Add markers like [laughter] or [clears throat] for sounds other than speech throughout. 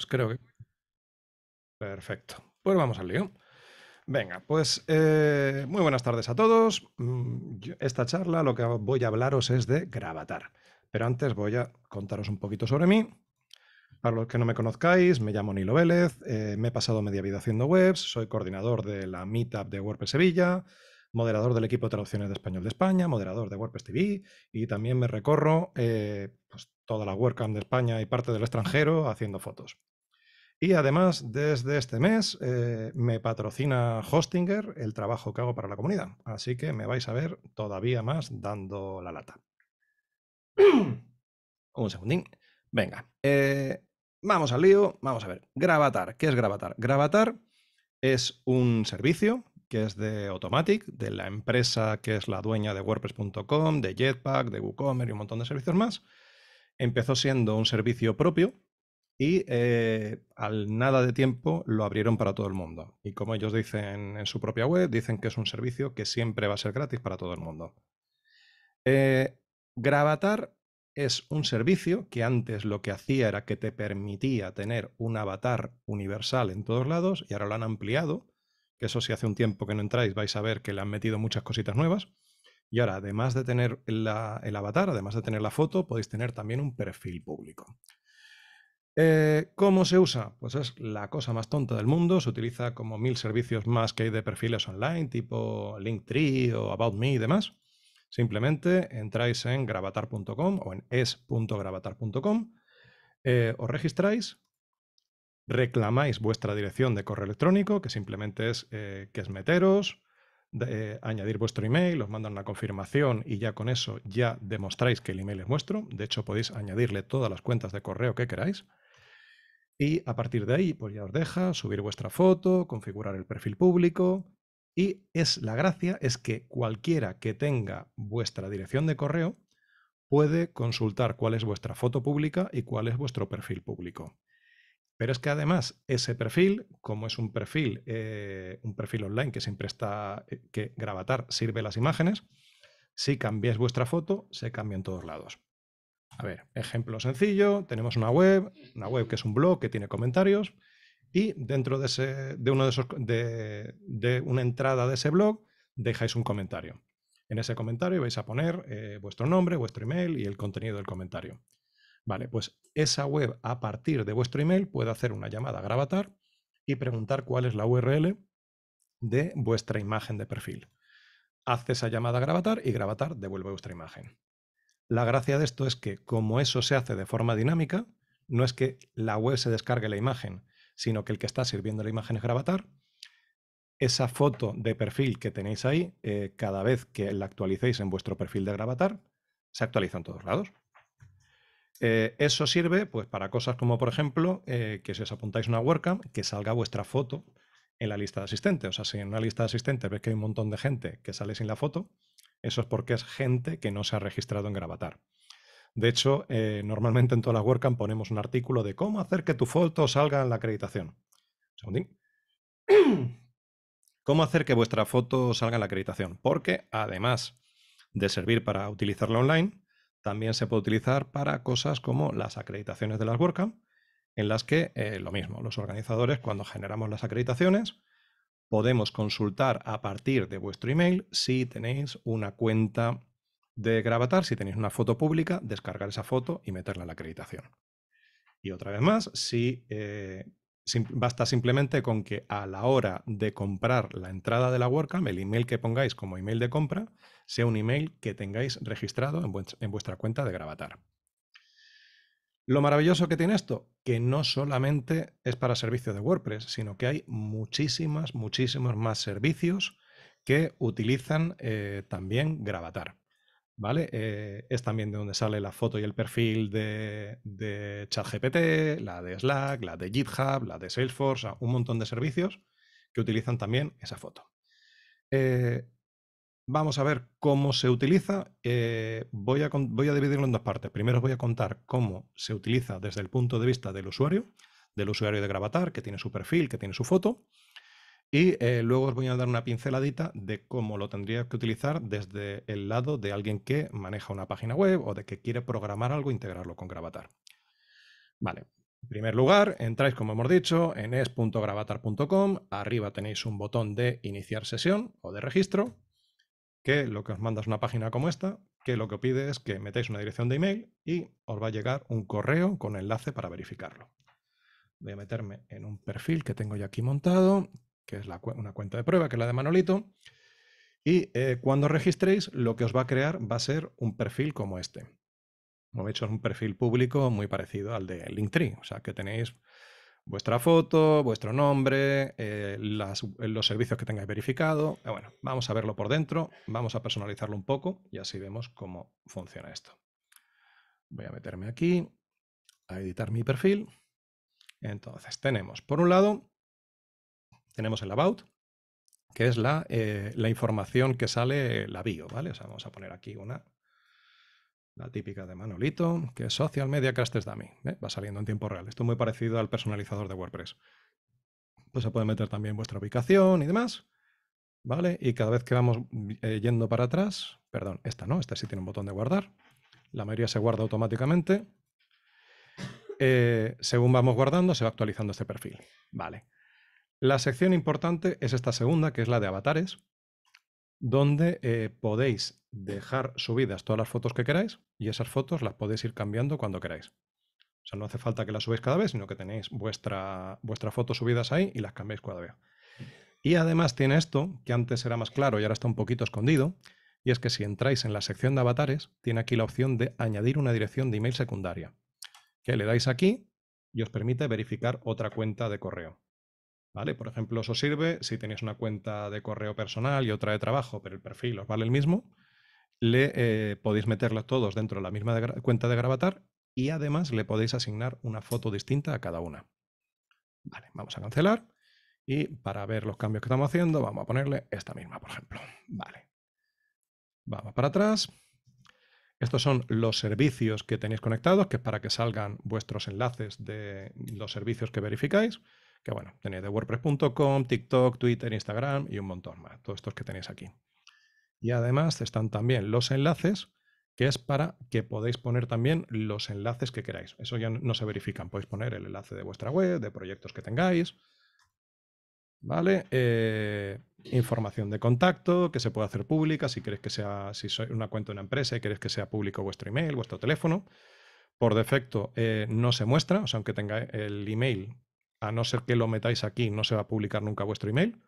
Pues creo que. Perfecto. Pues vamos al lío. Venga, pues eh, muy buenas tardes a todos. Mm, esta charla lo que voy a hablaros es de Gravatar. Pero antes voy a contaros un poquito sobre mí. Para los que no me conozcáis, me llamo Nilo Vélez, eh, me he pasado media vida haciendo webs, soy coordinador de la Meetup de WordPress Sevilla, moderador del equipo de traducciones de español de España, moderador de WordPress TV y también me recorro eh, pues, toda la WordCamp de España y parte del extranjero haciendo fotos. Y además, desde este mes eh, me patrocina Hostinger el trabajo que hago para la comunidad. Así que me vais a ver todavía más dando la lata. [clears throat] Un segundín. Venga. Eh, vamos al lío. Vamos a ver. Gravatar. ¿Qué es Gravatar? Gravatar es un servicio que es de Automatic, de la empresa que es la dueña de WordPress.com, de Jetpack, de WooCommerce y un montón de servicios más. Empezó siendo un servicio propio y eh, al nada de tiempo lo abrieron para todo el mundo. Y como ellos dicen en su propia web, dicen que es un servicio que siempre va a ser gratis para todo el mundo. Eh, Gravatar es un servicio que antes lo que hacía era que te permitía tener un avatar universal en todos lados y ahora lo han ampliado, que eso si hace un tiempo que no entráis vais a ver que le han metido muchas cositas nuevas. Y ahora, además de tener el avatar, además de tener la foto, podéis tener también un perfil público. Eh, ¿Cómo se usa? Pues es la cosa más tonta del mundo. Se utiliza como mil servicios más que hay de perfiles online, tipo Linktree o About Me y demás. Simplemente entráis en gravatar.com o en es.gravatar.com, eh, os registráis, reclamáis vuestra dirección de correo electrónico, que simplemente es eh, que es meteros, añadir vuestro email, os mandan una confirmación y ya con eso ya demostráis que el email es vuestro. De hecho, podéis añadirle todas las cuentas de correo que queráis. Y a partir de ahí, pues ya os deja subir vuestra foto, configurar el perfil público. Y es la gracia, es que cualquiera que tenga vuestra dirección de correo puede consultar cuál es vuestra foto pública y cuál es vuestro perfil público. Pero es que además ese perfil, como es un perfil, eh, un perfil online que siempre está, eh, que Gravatar sirve las imágenes, si cambiáis vuestra foto, se cambia en todos lados. A ver, ejemplo sencillo, tenemos una web, una web que es un blog que tiene comentarios y dentro de, uno de, una entrada de ese blog dejáis un comentario. En ese comentario vais a poner eh, vuestro nombre, vuestro email y el contenido del comentario. Vale, pues esa web a partir de vuestro email puede hacer una llamada a Gravatar y preguntar cuál es la URL de vuestra imagen de perfil. Hace esa llamada a Gravatar y Gravatar devuelve vuestra imagen. La gracia de esto es que como eso se hace de forma dinámica, no es que la web se descargue la imagen, sino que el que está sirviendo la imagen es Gravatar. Esa foto de perfil que tenéis ahí, eh, cada vez que la actualicéis en vuestro perfil de Gravatar, se actualiza en todos lados. Eh, eso sirve pues, para cosas como, por ejemplo, eh, que si os apuntáis una WordCamp, que salga vuestra foto en la lista de asistentes. O sea, si en una lista de asistentes ves que hay un montón de gente que sale sin la foto, eso es porque es gente que no se ha registrado en Gravatar. De hecho, eh, normalmente en todas las WordCamp ponemos un artículo de cómo hacer que tu foto salga en la acreditación. ¿Segundín? [clears throat] ¿Cómo hacer que vuestra foto salga en la acreditación? Porque además de servir para utilizarla online, también se puede utilizar para cosas como las acreditaciones de las WordCamp, en las que eh, lo mismo, los organizadores cuando generamos las acreditaciones podemos consultar a partir de vuestro email si tenéis una cuenta de Gravatar, si tenéis una foto pública, descargar esa foto y meterla en la acreditación. Y otra vez más, si, eh, basta simplemente con que a la hora de comprar la entrada de la WordCamp, el email que pongáis como email de compra sea un email que tengáis registrado en, en vuestra cuenta de Gravatar. Lo maravilloso que tiene esto, que no solamente es para servicio de WordPress, sino que hay muchísimas, muchísimos más servicios que utilizan eh, también Gravatar. ¿Vale? Eh, es también de donde sale la foto y el perfil de, ChatGPT, la de Slack, la de GitHub, la de Salesforce, un montón de servicios que utilizan también esa foto. Eh, Vamos a ver cómo se utiliza. Eh, voy, a, dividirlo en dos partes. Primero os voy a contar cómo se utiliza desde el punto de vista del usuario, del usuario de Gravatar, que tiene su perfil, que tiene su foto. Y eh, luego os voy a dar una pinceladita de cómo lo tendría que utilizar desde el lado de alguien que maneja una página web o de que quiere programar algo e integrarlo con Gravatar. Vale. En primer lugar, entráis, como hemos dicho, en es.gravatar.com. Arriba tenéis un botón de iniciar sesión o de registro que lo que os manda es una página como esta, que lo que pide es que metáis una dirección de email y os va a llegar un correo con enlace para verificarlo. Voy a meterme en un perfil que tengo ya aquí montado, que es una cuenta de prueba, que es la de Manolito. Y eh, cuando registréis, lo que os va a crear va a ser un perfil como este. Como he hecho, es un perfil público muy parecido al de Linktree, o sea que tenéis vuestra foto, vuestro nombre, eh, eh, los servicios que tengáis verificado. Ah, bueno, vamos a verlo por dentro, vamos a personalizarlo un poco y así vemos cómo funciona esto. Voy a meterme aquí, a editar mi perfil. Entonces tenemos, por un lado, tenemos el About, que es la, eh, la información que sale la bio, ¿vale? vamos a poner aquí una la típica de Manolito, que es Social Media Casters Dummy. ¿eh? Va saliendo en tiempo real. Esto es muy parecido al personalizador de WordPress. Pues se puede meter también vuestra ubicación y demás. ¿Vale? Y cada vez que vamos eh, yendo para atrás, perdón, esta no, esta sí tiene un botón de guardar. La mayoría se guarda automáticamente. Eh, según vamos guardando, se va actualizando este perfil. Vale. La sección importante es esta segunda, que es la de avatares, donde eh, podéis dejar subidas todas las fotos que queráis y esas fotos las podéis ir cambiando cuando queráis. O sea, no hace falta que las subáis cada vez, sino que tenéis vuestra, vuestras fotos subidas ahí y las cambiáis cada vez. Y además tiene esto, que antes era más claro y ahora está un poquito escondido, y es que si entráis en la sección de avatares, tiene aquí la opción de añadir una dirección de email secundaria, que le dais aquí y os permite verificar otra cuenta de correo. ¿Vale? Por ejemplo, eso sirve si tenéis una cuenta de correo personal y otra de trabajo, pero el perfil os vale el mismo le eh, podéis meterlos todos dentro de la misma cuenta de Gravatar y además le podéis asignar una foto distinta a cada una. Vale, vamos a cancelar y para ver los cambios que estamos haciendo vamos a ponerle esta misma, por ejemplo. Vale, vamos para atrás. Estos son los servicios que tenéis conectados, que es para que salgan vuestros enlaces de los servicios que verificáis. Que bueno, tenéis de wordpress.com, TikTok, Twitter, Instagram y un montón más. Todos estos que tenéis aquí. Y además están también los enlaces, que es para que podéis poner también los enlaces que queráis. Eso ya no se verifican. Podéis poner el enlace de vuestra web, de proyectos que tengáis. ¿Vale? Eh, información de contacto que se puede hacer pública si queréis que sea, si sois una cuenta de una empresa y queréis que sea público vuestro email, vuestro teléfono. Por defecto eh, no se muestra, o sea, aunque tenga el email, a no ser que lo metáis aquí, no se va a publicar nunca vuestro email.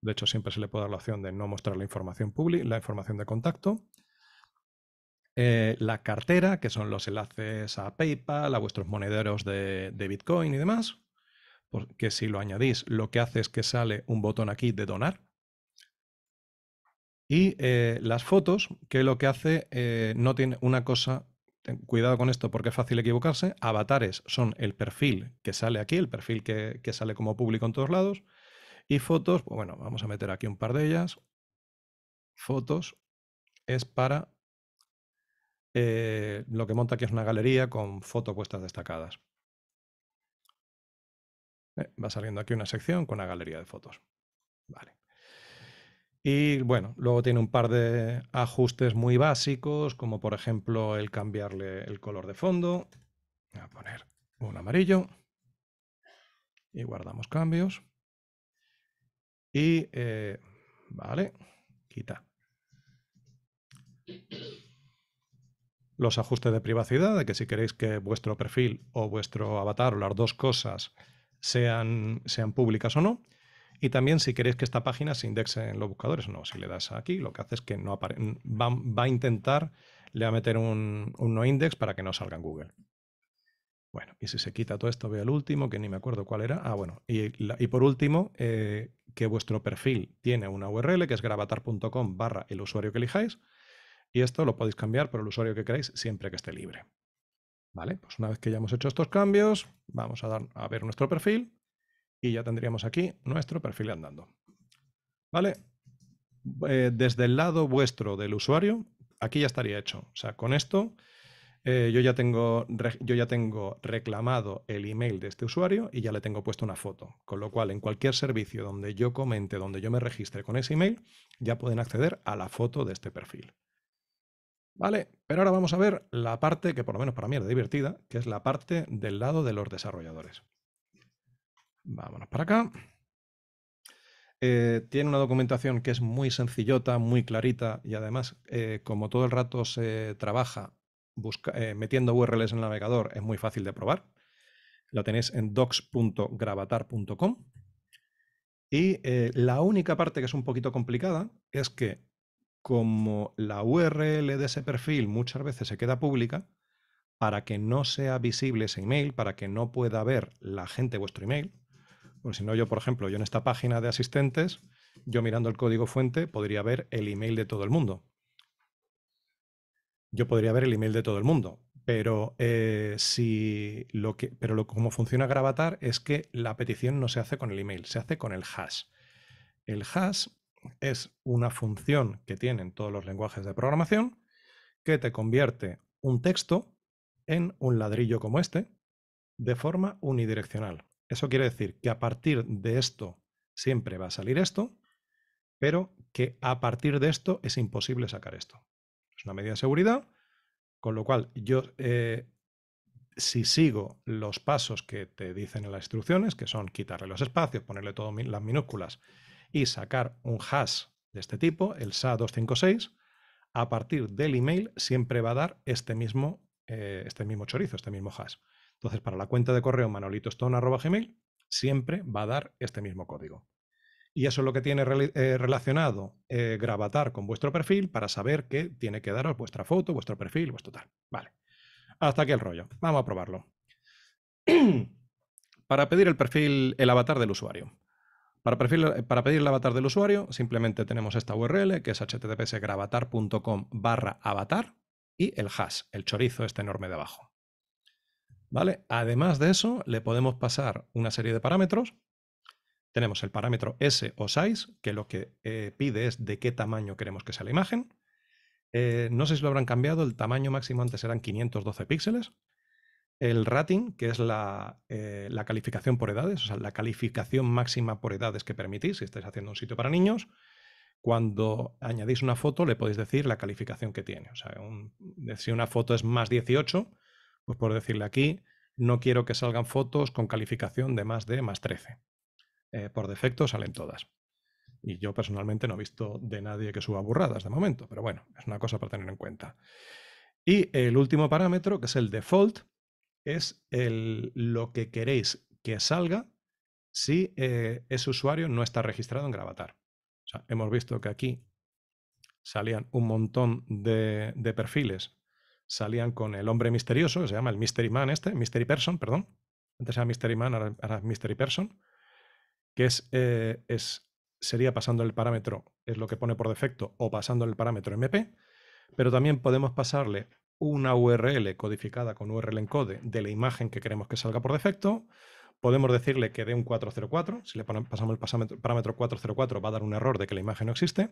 De hecho, siempre se le puede dar la opción de no mostrar la información pública, la información de contacto. Eh, la cartera, que son los enlaces a PayPal, a vuestros monederos de, Bitcoin y demás, porque pues, si lo añadís, lo que hace es que sale un botón aquí de donar. Y eh, las fotos, que lo que hace eh, no tiene una cosa, cuidado con esto porque es fácil equivocarse, avatares son el perfil que sale aquí, el perfil que sale como público en todos lados, y fotos, pues bueno, vamos a meter aquí un par de ellas. Fotos es para eh, lo que monta aquí es una galería con puestas destacadas. Eh, va saliendo aquí una sección con una galería de fotos. Vale. Y bueno, luego tiene un par de ajustes muy básicos, como por ejemplo el cambiarle el color de fondo. Voy a poner un amarillo. Y guardamos cambios. Y, eh, vale, quita. Los ajustes de privacidad, de que si queréis que vuestro perfil o vuestro avatar o las dos cosas sean, sean públicas o no. Y también si queréis que esta página se indexe en los buscadores o no. Si le das aquí, lo que hace es que no va, a intentar, le va a meter un, no index para que no salga en Google. Bueno, y si se quita todo esto, veo el último, que ni me acuerdo cuál era. Ah, bueno, y, por último, eh, que vuestro perfil tiene una URL que es gravatar.com barra el usuario que elijáis y esto lo podéis cambiar por el usuario que queráis siempre que esté libre. Vale, pues una vez que ya hemos hecho estos cambios, vamos a, dar, a ver nuestro perfil y ya tendríamos aquí nuestro perfil andando. Vale, eh, desde el lado vuestro del usuario, aquí ya estaría hecho. O sea, con esto eh, yo, ya tengo, yo ya tengo reclamado el email de este usuario y ya le tengo puesto una foto. Con lo cual, en cualquier servicio donde yo comente, donde yo me registre con ese email, ya pueden acceder a la foto de este perfil. Vale, pero ahora vamos a ver la parte que por lo menos para mí era divertida, que es la parte del lado de los desarrolladores. Vámonos para acá. Eh, tiene una documentación que es muy sencillota, muy clarita y además, eh, como todo el rato se trabaja eh, metiendo URLs en el navegador es muy fácil de probar. Lo tenéis en docs.gravatar.com. Y eh, la única parte que es un poquito complicada es que como la URL de ese perfil muchas veces se queda pública, para que no sea visible ese email, para que no pueda ver la gente vuestro email, porque si no yo, por ejemplo, yo en esta página de asistentes, yo mirando el código fuente podría ver el email de todo el mundo yo podría ver el email de todo el mundo, pero eh, si lo que, pero lo, como funciona Gravatar es que la petición no se hace con el email, se hace con el hash. El hash es una función que tienen todos los lenguajes de programación que te convierte un texto en un ladrillo como este de forma unidireccional. Eso quiere decir que a partir de esto siempre va a salir esto, pero que a partir de esto es imposible sacar esto. Es una medida de seguridad, con lo cual yo, eh, si sigo los pasos que te dicen en las instrucciones, que son quitarle los espacios, ponerle todas las minúsculas y sacar un hash de este tipo, el SA256, a partir del email siempre va a dar este mismo, eh, este mismo chorizo, este mismo hash. Entonces, para la cuenta de correo manolitostone.gmail siempre va a dar este mismo código. Y eso es lo que tiene eh, relacionado eh, Gravatar con vuestro perfil para saber que tiene que daros vuestra foto, vuestro perfil, vuestro tal. Vale. Hasta aquí el rollo. Vamos a probarlo. [clears throat] para pedir el perfil, el avatar del usuario. Para, para, pedir el avatar del usuario, simplemente tenemos esta URL que es https barra avatar y el hash, el chorizo este enorme de abajo. ¿Vale? Además de eso, le podemos pasar una serie de parámetros tenemos el parámetro S o size, que lo que eh, pide es de qué tamaño queremos que sea la imagen. Eh, no sé si lo habrán cambiado, el tamaño máximo antes eran 512 píxeles. El rating, que es eh, la, calificación por edades, o sea, la calificación máxima por edades que permitís si estáis haciendo un sitio para niños. Cuando añadís una foto, le podéis decir la calificación que tiene. O sea, si una foto es más 18, pues por decirle aquí, no quiero que salgan fotos con calificación de más de más 13. Eh, por defecto salen todas. Y yo personalmente no he visto de nadie que suba burradas de momento, pero bueno, es una cosa para tener en cuenta. Y el último parámetro, que es el default, es el, lo que queréis que salga si eh, ese usuario no está registrado en Gravatar. O sea, hemos visto que aquí salían un montón de, perfiles. Salían con el hombre misterioso, que se llama el Mystery Man este, Mystery Person, perdón. Antes era Mystery Man, ahora, ahora Mystery Person que eh, es, sería pasando el parámetro, es lo que pone por defecto, o pasando el parámetro MP, pero también podemos pasarle una URL codificada con URL encode de la imagen que queremos que salga por defecto. Podemos decirle que dé un 404, si le pasamos el parámetro 404 va a dar un error de que la imagen no existe.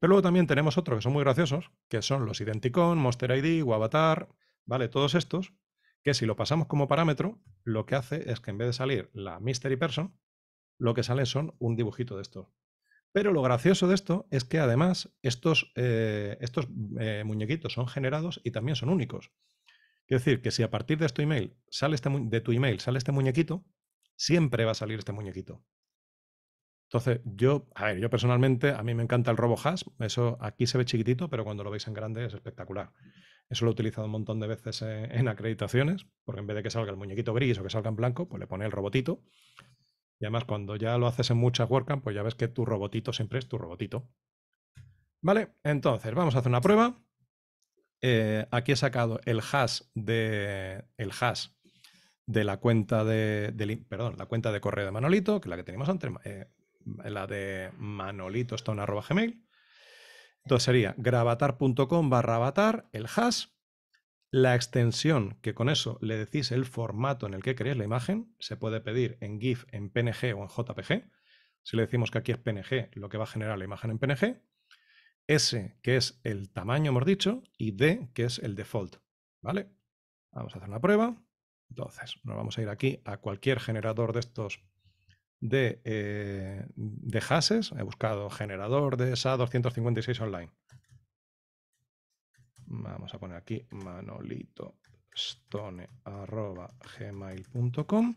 Pero luego también tenemos otros que son muy graciosos, que son los Identicon, Monster ID o Avatar, ¿vale? Todos estos, que si lo pasamos como parámetro, lo que hace es que en vez de salir la Mystery Person, lo que sale son un dibujito de estos. Pero lo gracioso de esto es que además estos, eh, estos mm, eh, muñequitos son generados y también son únicos. Quiero decir que si a partir de, este email sale este de tu email sale este muñequito, siempre va a salir este muñequito. Entonces, yo, a ver, yo personalmente, a mí me encanta el robo hash, Eso aquí se ve chiquitito, pero cuando lo veis en grande es espectacular. Eso lo he utilizado un montón de veces en, eh, en acreditaciones, porque en vez de que salga el muñequito gris o que salga en blanco, pues le pone el robotito. Y además, cuando ya lo haces en muchas WordCamp, pues ya ves que tu robotito siempre es tu robotito. Vale, entonces vamos a hacer una prueba. Eh, aquí he sacado el hash de el hash de la cuenta de, perdón, la cuenta de correo de Manolito, que es la que teníamos antes, eh, la de Manolito Gmail Entonces sería gravatar.com barra avatar, el hash, la extensión, que con eso le decís el formato en el que queréis la imagen, se puede pedir en GIF, en PNG o en JPG. Si le decimos que aquí es PNG, lo que va a generar la imagen en PNG. S, que es el tamaño, hemos dicho, y D, que es el default. ¿Vale? Vamos a hacer una prueba. Entonces, nos vamos a ir aquí a cualquier generador de estos de, eh, de hashes. He buscado generador de SA256 online. Vamos a poner aquí manolitostone.gmail.com.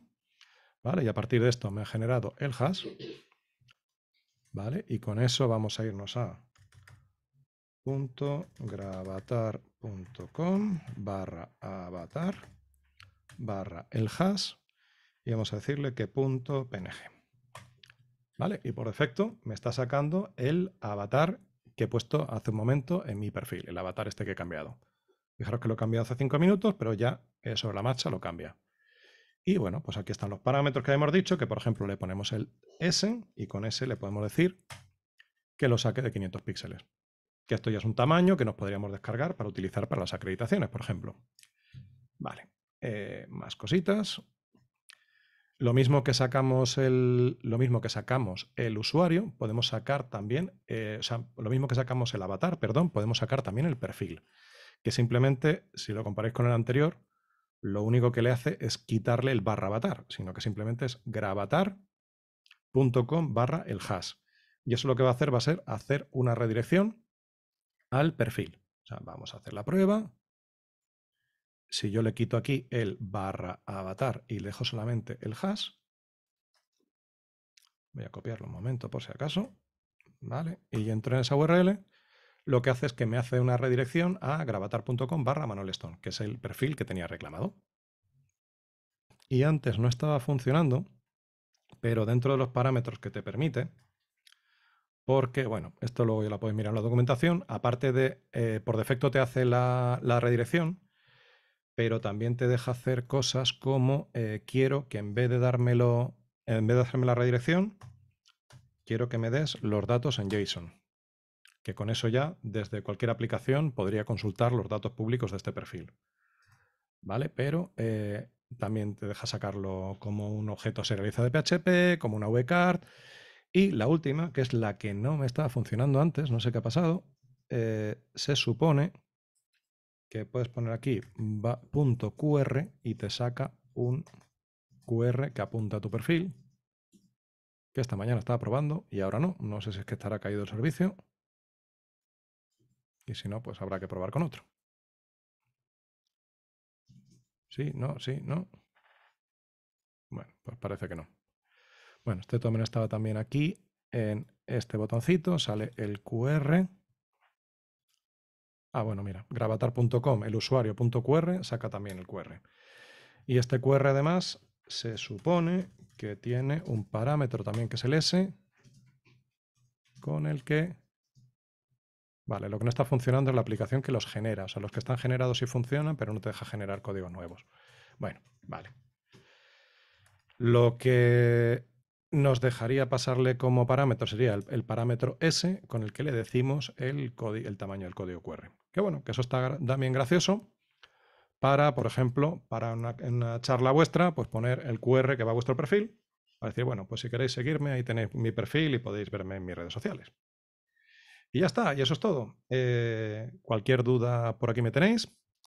¿Vale? Y a partir de esto me ha generado el hash. ¿Vale? Y con eso vamos a irnos a .gravatar.com barra avatar barra el hash y vamos a decirle que punto .png. ¿Vale? Y por defecto me está sacando el avatar que he puesto hace un momento en mi perfil, el avatar este que he cambiado. Fijaros que lo he cambiado hace cinco minutos, pero ya eh, sobre la marcha lo cambia. Y bueno, pues aquí están los parámetros que hemos dicho, que por ejemplo le ponemos el S y con S le podemos decir que lo saque de 500 píxeles. Que esto ya es un tamaño que nos podríamos descargar para utilizar para las acreditaciones, por ejemplo. Vale, eh, más cositas. Lo mismo que sacamos el, lo mismo que sacamos el usuario, podemos sacar también, eh, o sea, lo mismo que sacamos el avatar, perdón, podemos sacar también el perfil, que simplemente, si lo comparáis con el anterior, lo único que le hace es quitarle el barra avatar, sino que simplemente es gravatar.com barra el hash. Y eso lo que va a hacer va a ser hacer una redirección al perfil. vamos a hacer la prueba, si yo le quito aquí el barra avatar y dejo solamente el hash, voy a copiarlo un momento por si acaso, ¿vale? Y entro en esa URL, lo que hace es que me hace una redirección a gravatar.com barra Manuel Stone, que es el perfil que tenía reclamado. Y antes no estaba funcionando, pero dentro de los parámetros que te permite, porque, bueno, esto luego ya la podéis mirar en la documentación, aparte de, eh, por defecto te hace la, la redirección, pero también te deja hacer cosas como eh, quiero que en vez de dármelo, en vez de hacerme la redirección, quiero que me des los datos en JSON. Que con eso ya, desde cualquier aplicación, podría consultar los datos públicos de este perfil. ¿Vale? Pero eh, también te deja sacarlo como un objeto serializado de PHP, como una vCard. E y la última, que es la que no me estaba funcionando antes, no sé qué ha pasado, eh, se supone que puedes poner aquí va, punto .qr y te saca un QR que apunta a tu perfil, que esta mañana estaba probando y ahora no. No sé si es que estará caído el servicio. Y si no, pues habrá que probar con otro. Sí, no, sí, no. Bueno, pues parece que no. Bueno, este también estaba también aquí en este botoncito, sale el QR Ah, bueno, mira, gravatar.com, el usuario.qr, saca también el QR. Y este QR además se supone que tiene un parámetro también que es el S, con el que... Vale, lo que no está funcionando es la aplicación que los genera. O sea, los que están generados sí funcionan, pero no te deja generar códigos nuevos. Bueno, vale. Lo que nos dejaría pasarle como parámetro, sería el, parámetro S con el que le decimos el, el tamaño del código QR. Que bueno, que eso está también gracioso para, por ejemplo, para una, charla vuestra, pues poner el QR que va a vuestro perfil, para decir, bueno, pues si queréis seguirme, ahí tenéis mi perfil y podéis verme en mis redes sociales. Y ya está, y eso es todo. Eh, cualquier duda por aquí me tenéis.